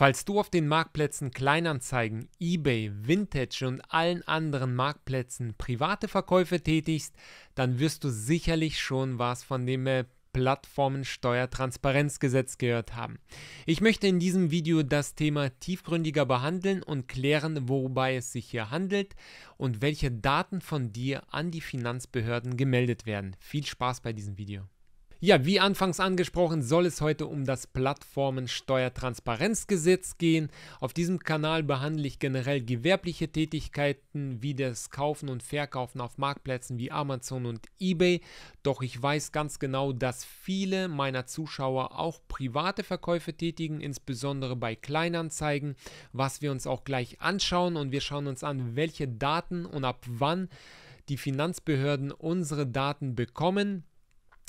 Falls du auf den Marktplätzen Kleinanzeigen, eBay, Vintage und allen anderen Marktplätzen private Verkäufe tätigst, dann wirst du sicherlich schon was von dem äh, Plattformensteuertransparenzgesetz gehört haben. Ich möchte in diesem Video das Thema tiefgründiger behandeln und klären, wobei es sich hier handelt und welche Daten von dir an die Finanzbehörden gemeldet werden. Viel Spaß bei diesem Video. Ja, wie anfangs angesprochen, soll es heute um das Plattformensteuertransparenzgesetz gehen. Auf diesem Kanal behandle ich generell gewerbliche Tätigkeiten wie das Kaufen und Verkaufen auf Marktplätzen wie Amazon und eBay. Doch ich weiß ganz genau, dass viele meiner Zuschauer auch private Verkäufe tätigen, insbesondere bei Kleinanzeigen, was wir uns auch gleich anschauen und wir schauen uns an, welche Daten und ab wann die Finanzbehörden unsere Daten bekommen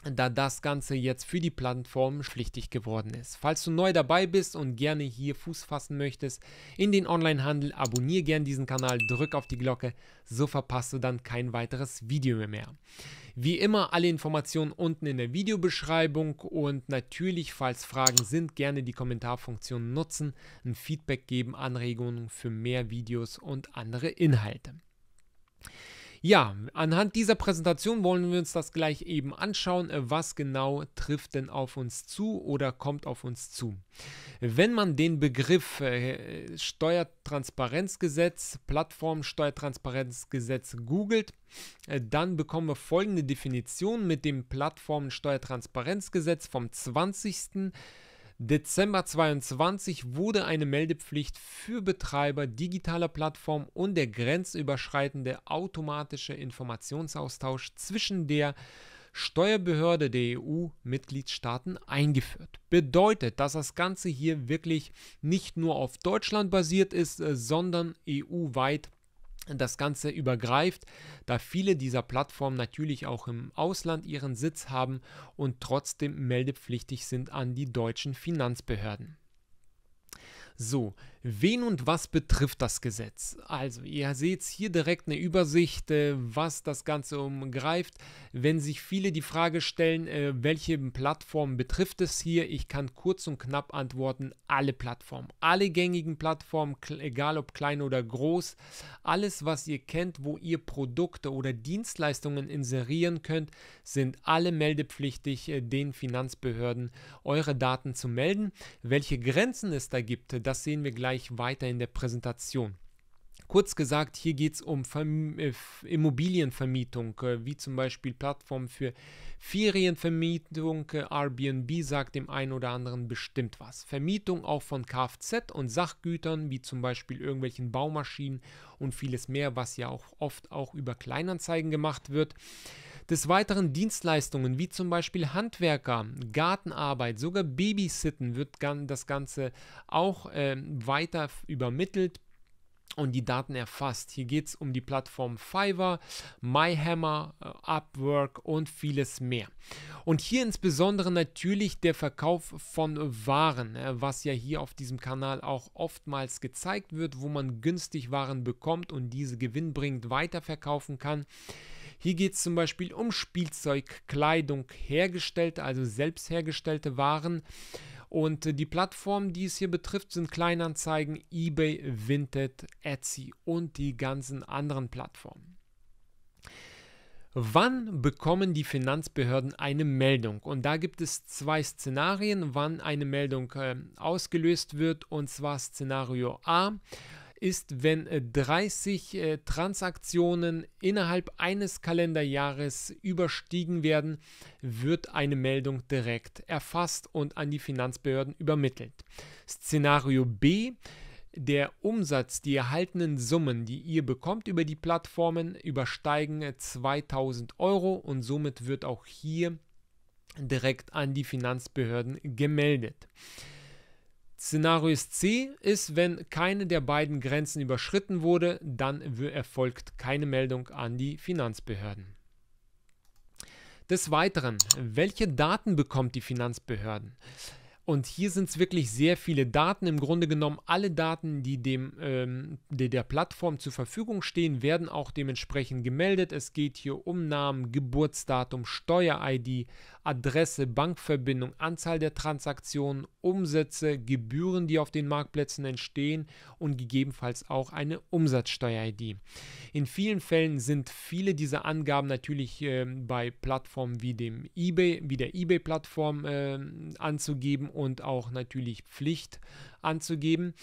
da das Ganze jetzt für die Plattform schlichtig geworden ist. Falls du neu dabei bist und gerne hier Fuß fassen möchtest in den Onlinehandel, abonniere gerne diesen Kanal, drück auf die Glocke, so verpasst du dann kein weiteres Video mehr. mehr. Wie immer alle Informationen unten in der Videobeschreibung und natürlich, falls Fragen sind, gerne die Kommentarfunktion nutzen, ein Feedback geben, Anregungen für mehr Videos und andere Inhalte. Ja, anhand dieser Präsentation wollen wir uns das gleich eben anschauen, äh, was genau trifft denn auf uns zu oder kommt auf uns zu. Wenn man den Begriff äh, Steuertransparenzgesetz, Plattformsteuertransparenzgesetz googelt, äh, dann bekommen wir folgende Definition mit dem Plattformsteuertransparenzgesetz vom 20. Dezember 22 wurde eine Meldepflicht für Betreiber digitaler Plattformen und der grenzüberschreitende automatische Informationsaustausch zwischen der Steuerbehörde der EU-Mitgliedstaaten eingeführt. Bedeutet, dass das Ganze hier wirklich nicht nur auf Deutschland basiert ist, äh, sondern EU-weit das Ganze übergreift, da viele dieser Plattformen natürlich auch im Ausland ihren Sitz haben und trotzdem meldepflichtig sind an die deutschen Finanzbehörden. So, Wen und was betrifft das Gesetz? Also, ihr seht hier direkt eine Übersicht, äh, was das Ganze umgreift. Wenn sich viele die Frage stellen, äh, welche Plattformen betrifft es hier, ich kann kurz und knapp antworten, alle Plattformen. Alle gängigen Plattformen, egal ob klein oder groß, alles, was ihr kennt, wo ihr Produkte oder Dienstleistungen inserieren könnt, sind alle meldepflichtig äh, den Finanzbehörden eure Daten zu melden. Welche Grenzen es da gibt, das sehen wir gleich gleich weiter in der Präsentation. Kurz gesagt, hier geht es um äh, Immobilienvermietung, äh, wie zum Beispiel Plattformen für Ferienvermietung. Airbnb sagt dem einen oder anderen bestimmt was. Vermietung auch von Kfz und Sachgütern, wie zum Beispiel irgendwelchen Baumaschinen und vieles mehr, was ja auch oft auch über Kleinanzeigen gemacht wird. Des Weiteren Dienstleistungen wie zum Beispiel Handwerker, Gartenarbeit, sogar Babysitten wird das Ganze auch äh, weiter übermittelt und die Daten erfasst. Hier geht es um die Plattform Fiverr, MyHammer, äh, Upwork und vieles mehr. Und hier insbesondere natürlich der Verkauf von Waren, äh, was ja hier auf diesem Kanal auch oftmals gezeigt wird, wo man günstig Waren bekommt und diese gewinnbringend weiterverkaufen kann. Hier geht es zum Beispiel um Spielzeugkleidung Kleidung, hergestellte, also selbst hergestellte Waren. Und äh, die Plattformen, die es hier betrifft, sind Kleinanzeigen, eBay, Vinted, Etsy und die ganzen anderen Plattformen. Wann bekommen die Finanzbehörden eine Meldung? Und da gibt es zwei Szenarien, wann eine Meldung äh, ausgelöst wird. Und zwar Szenario A ist, wenn 30 äh, äh, Transaktionen innerhalb eines Kalenderjahres überstiegen werden, wird eine Meldung direkt erfasst und an die Finanzbehörden übermittelt. Szenario B. Der Umsatz, die erhaltenen Summen, die ihr bekommt über die Plattformen, übersteigen 2000 äh, Euro und somit wird auch hier direkt an die Finanzbehörden gemeldet. Szenario C ist, wenn keine der beiden Grenzen überschritten wurde, dann erfolgt keine Meldung an die Finanzbehörden. Des Weiteren, welche Daten bekommt die Finanzbehörden? Und hier sind es wirklich sehr viele Daten. Im Grunde genommen alle Daten, die, dem, ähm, die der Plattform zur Verfügung stehen, werden auch dementsprechend gemeldet. Es geht hier um Namen, Geburtsdatum, Steuer-ID, Adresse, Bankverbindung, Anzahl der Transaktionen, Umsätze, Gebühren, die auf den Marktplätzen entstehen und gegebenenfalls auch eine Umsatzsteuer-ID. In vielen Fällen sind viele dieser Angaben natürlich äh, bei Plattformen wie dem eBay, wie der eBay-Plattform äh, anzugeben und auch natürlich Pflicht anzugeben.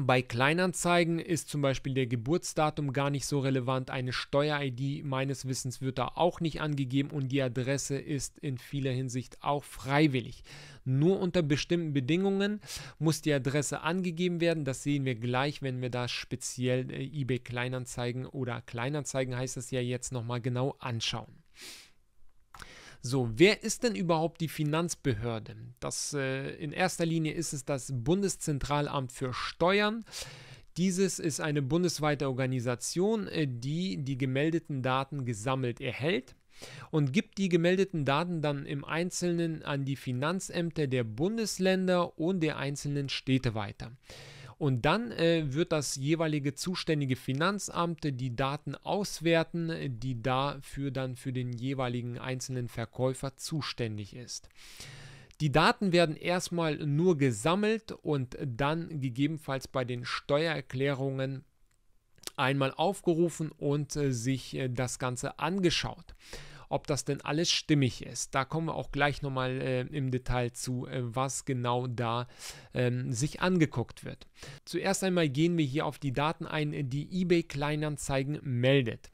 Bei Kleinanzeigen ist zum Beispiel der Geburtsdatum gar nicht so relevant. Eine Steuer-ID meines Wissens wird da auch nicht angegeben und die Adresse ist in vieler Hinsicht auch freiwillig. Nur unter bestimmten Bedingungen muss die Adresse angegeben werden. Das sehen wir gleich, wenn wir da speziell äh, eBay Kleinanzeigen oder Kleinanzeigen heißt es ja jetzt nochmal genau anschauen. So, wer ist denn überhaupt die Finanzbehörde? Das äh, in erster Linie ist es das Bundeszentralamt für Steuern. Dieses ist eine bundesweite Organisation, äh, die die gemeldeten Daten gesammelt erhält und gibt die gemeldeten Daten dann im Einzelnen an die Finanzämter der Bundesländer und der einzelnen Städte weiter. Und dann äh, wird das jeweilige zuständige Finanzamt die Daten auswerten, die dafür dann für den jeweiligen einzelnen Verkäufer zuständig ist. Die Daten werden erstmal nur gesammelt und dann gegebenenfalls bei den Steuererklärungen einmal aufgerufen und äh, sich äh, das Ganze angeschaut ob das denn alles stimmig ist. Da kommen wir auch gleich nochmal äh, im Detail zu, äh, was genau da ähm, sich angeguckt wird. Zuerst einmal gehen wir hier auf die Daten ein, die eBay Kleinanzeigen meldet.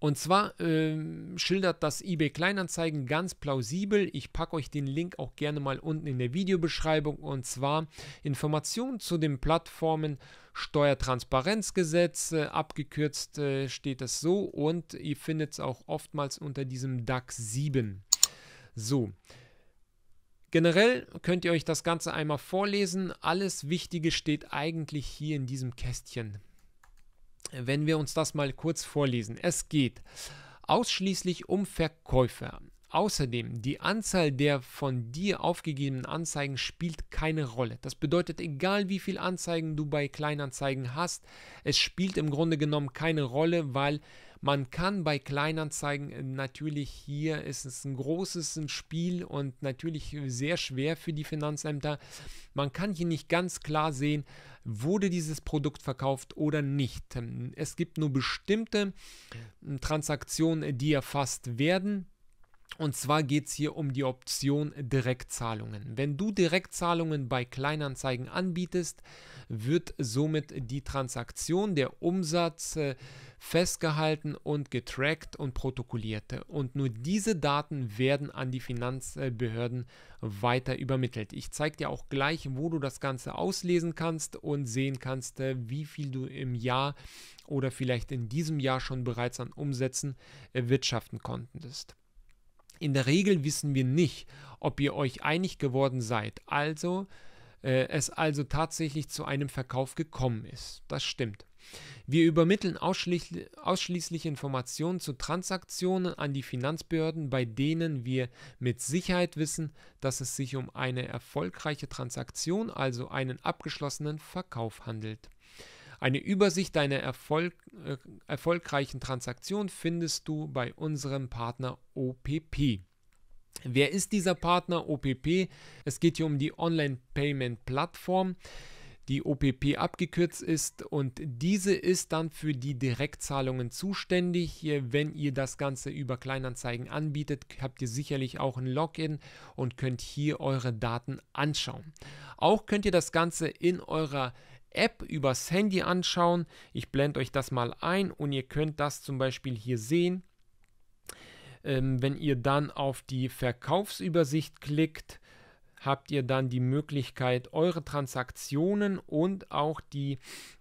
Und zwar äh, schildert das eBay Kleinanzeigen ganz plausibel. Ich packe euch den Link auch gerne mal unten in der Videobeschreibung. Und zwar Informationen zu den Plattformen Steuertransparenzgesetz, äh, abgekürzt äh, steht das so und ihr findet es auch oftmals unter diesem DAX 7. So. Generell könnt ihr euch das Ganze einmal vorlesen. Alles Wichtige steht eigentlich hier in diesem Kästchen. Wenn wir uns das mal kurz vorlesen. Es geht ausschließlich um Verkäufer. Außerdem, die Anzahl der von dir aufgegebenen Anzeigen spielt keine Rolle. Das bedeutet, egal wie viele Anzeigen du bei Kleinanzeigen hast, es spielt im Grunde genommen keine Rolle, weil man kann bei Kleinanzeigen äh, natürlich hier ist es ein großes Spiel und natürlich sehr schwer für die Finanzämter. Man kann hier nicht ganz klar sehen, wurde dieses Produkt verkauft oder nicht. Ähm, es gibt nur bestimmte äh, Transaktionen, die erfasst werden und zwar geht es hier um die Option Direktzahlungen. Wenn du Direktzahlungen bei Kleinanzeigen anbietest, wird somit die Transaktion, der Umsatz äh, festgehalten und getrackt und protokolliert. Und nur diese Daten werden an die Finanzbehörden weiter übermittelt. Ich zeige dir auch gleich, wo du das Ganze auslesen kannst und sehen kannst, äh, wie viel du im Jahr oder vielleicht in diesem Jahr schon bereits an Umsätzen erwirtschaften äh, konntest. In der Regel wissen wir nicht, ob ihr euch einig geworden seid, also äh, es also tatsächlich zu einem Verkauf gekommen ist. Das stimmt. Wir übermitteln ausschließlich, ausschließlich Informationen zu Transaktionen an die Finanzbehörden, bei denen wir mit Sicherheit wissen, dass es sich um eine erfolgreiche Transaktion, also einen abgeschlossenen Verkauf handelt. Eine Übersicht deiner Erfolg, äh, erfolgreichen Transaktion findest du bei unserem Partner OPP. Wer ist dieser Partner OPP? Es geht hier um die Online-Payment-Plattform die OPP abgekürzt ist und diese ist dann für die Direktzahlungen zuständig. Wenn ihr das Ganze über Kleinanzeigen anbietet, habt ihr sicherlich auch ein Login und könnt hier eure Daten anschauen. Auch könnt ihr das Ganze in eurer App übers Handy anschauen. Ich blende euch das mal ein und ihr könnt das zum Beispiel hier sehen. Ähm, wenn ihr dann auf die Verkaufsübersicht klickt, habt ihr dann die Möglichkeit, eure Transaktionen und auch die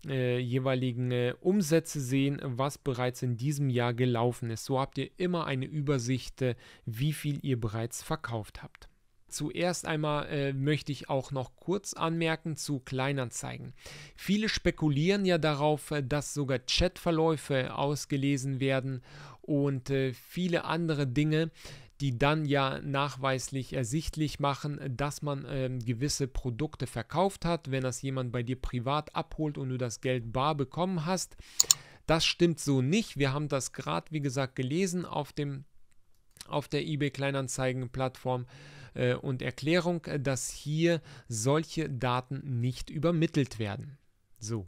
äh, jeweiligen äh, Umsätze sehen, was bereits in diesem Jahr gelaufen ist. So habt ihr immer eine Übersicht, äh, wie viel ihr bereits verkauft habt. Zuerst einmal äh, möchte ich auch noch kurz anmerken zu Kleinanzeigen. Viele spekulieren ja darauf, äh, dass sogar Chatverläufe ausgelesen werden und äh, viele andere Dinge, die dann ja nachweislich ersichtlich machen, dass man äh, gewisse Produkte verkauft hat, wenn das jemand bei dir privat abholt und du das Geld bar bekommen hast. Das stimmt so nicht. Wir haben das gerade, wie gesagt, gelesen auf, dem, auf der eBay Kleinanzeigen-Plattform. Äh, und Erklärung, äh, dass hier solche Daten nicht übermittelt werden. So.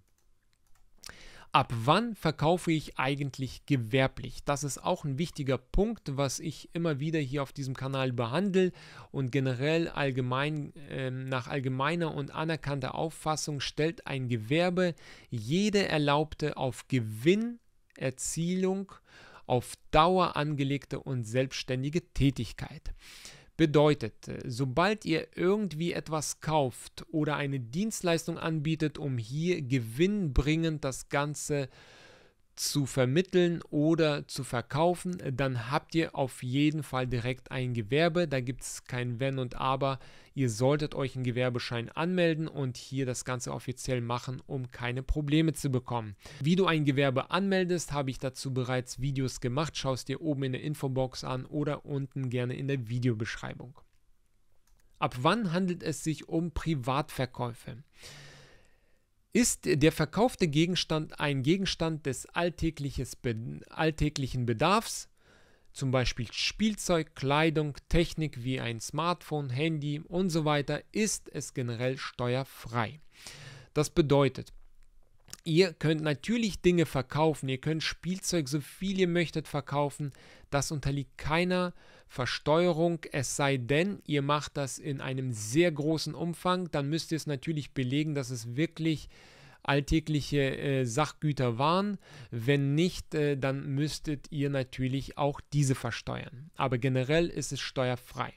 Ab wann verkaufe ich eigentlich gewerblich? Das ist auch ein wichtiger Punkt, was ich immer wieder hier auf diesem Kanal behandle und generell allgemein äh, nach allgemeiner und anerkannter Auffassung stellt ein Gewerbe jede erlaubte auf Gewinnerzielung auf Dauer angelegte und selbstständige Tätigkeit. Bedeutet, äh, sobald ihr irgendwie etwas kauft oder eine Dienstleistung anbietet, um hier gewinnbringend das Ganze zu zu vermitteln oder zu verkaufen, äh, dann habt ihr auf jeden Fall direkt ein Gewerbe. Da gibt es kein Wenn und Aber. Ihr solltet euch einen Gewerbeschein anmelden und hier das Ganze offiziell machen, um keine Probleme zu bekommen. Wie du ein Gewerbe anmeldest, habe ich dazu bereits Videos gemacht. Schau es dir oben in der Infobox an oder unten gerne in der Videobeschreibung. Ab wann handelt es sich um Privatverkäufe? Ist der verkaufte Gegenstand ein Gegenstand des alltäglichen Bedarfs, zum Beispiel Spielzeug, Kleidung, Technik wie ein Smartphone, Handy und so weiter, ist es generell steuerfrei. Das bedeutet, Ihr könnt natürlich Dinge verkaufen, ihr könnt Spielzeug so viel ihr möchtet verkaufen, das unterliegt keiner Versteuerung, es sei denn, ihr macht das in einem sehr großen Umfang, dann müsst ihr es natürlich belegen, dass es wirklich alltägliche äh, Sachgüter waren. Wenn nicht, äh, dann müsstet ihr natürlich auch diese versteuern. Aber generell ist es steuerfrei.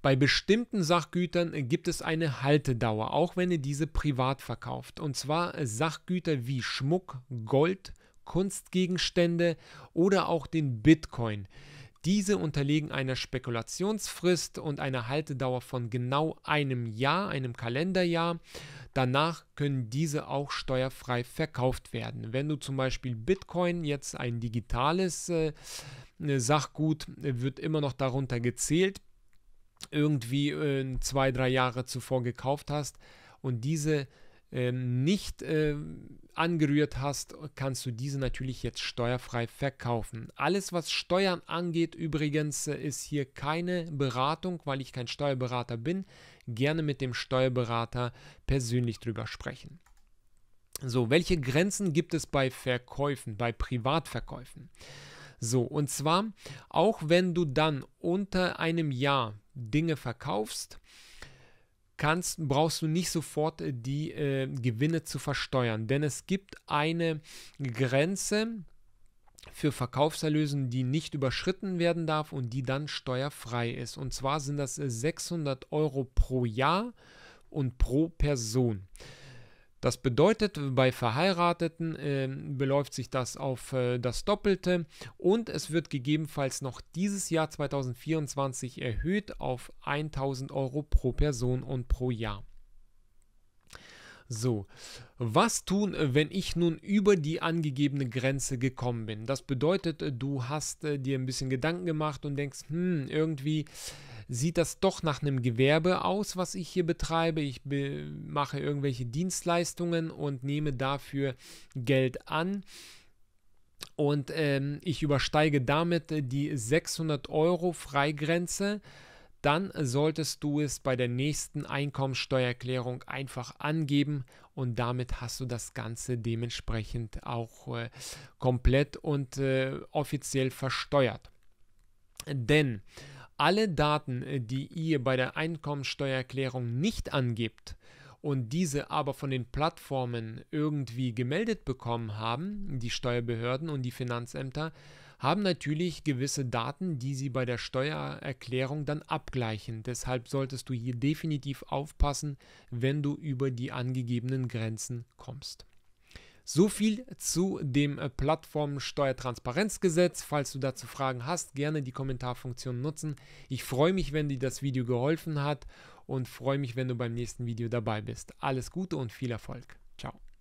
Bei bestimmten Sachgütern gibt es eine Haltedauer, auch wenn ihr diese privat verkauft. Und zwar Sachgüter wie Schmuck, Gold, Kunstgegenstände oder auch den Bitcoin. Diese unterliegen einer Spekulationsfrist und einer Haltedauer von genau einem Jahr, einem Kalenderjahr. Danach können diese auch steuerfrei verkauft werden. Wenn du zum Beispiel Bitcoin jetzt ein digitales äh, Sachgut wird immer noch darunter gezählt, irgendwie äh, zwei, drei Jahre zuvor gekauft hast und diese ähm, nicht äh, angerührt hast, kannst du diese natürlich jetzt steuerfrei verkaufen. Alles, was Steuern angeht, übrigens äh, ist hier keine Beratung, weil ich kein Steuerberater bin. Gerne mit dem Steuerberater persönlich drüber sprechen. So, welche Grenzen gibt es bei Verkäufen, bei Privatverkäufen? So, und zwar, auch wenn du dann unter einem Jahr Dinge verkaufst, kannst, brauchst du nicht sofort äh, die äh, Gewinne zu versteuern, denn es gibt eine Grenze, für Verkaufserlösen, die nicht überschritten werden darf und die dann steuerfrei ist. Und zwar sind das 600 äh, Euro pro Jahr und pro Person. Das bedeutet, bei Verheirateten äh, beläuft sich das auf äh, das Doppelte und es wird gegebenenfalls noch dieses Jahr 2024 erhöht auf 1000 Euro pro Person und pro Jahr. So, was tun, äh, wenn ich nun über die angegebene Grenze gekommen bin? Das bedeutet, äh, du hast äh, dir ein bisschen Gedanken gemacht und denkst, hm, irgendwie sieht das doch nach einem Gewerbe aus, was ich hier betreibe. Ich be mache irgendwelche Dienstleistungen und nehme dafür Geld an. Und ähm, ich übersteige damit die 600 Euro Freigrenze dann solltest du es bei der nächsten Einkommensteuererklärung einfach angeben und damit hast du das Ganze dementsprechend auch äh, komplett und äh, offiziell versteuert. Denn alle Daten, äh, die ihr bei der Einkommensteuererklärung nicht angebt und diese aber von den Plattformen irgendwie gemeldet bekommen haben, die Steuerbehörden und die Finanzämter, haben natürlich gewisse Daten, die sie bei der Steuererklärung dann abgleichen. Deshalb solltest du hier definitiv aufpassen, wenn du über die angegebenen Grenzen kommst. So viel zu dem äh, Plattformsteuertransparenzgesetz. Falls du dazu Fragen hast, gerne die Kommentarfunktion nutzen. Ich freue mich, wenn dir das Video geholfen hat und freue mich, wenn du beim nächsten Video dabei bist. Alles Gute und viel Erfolg. Ciao.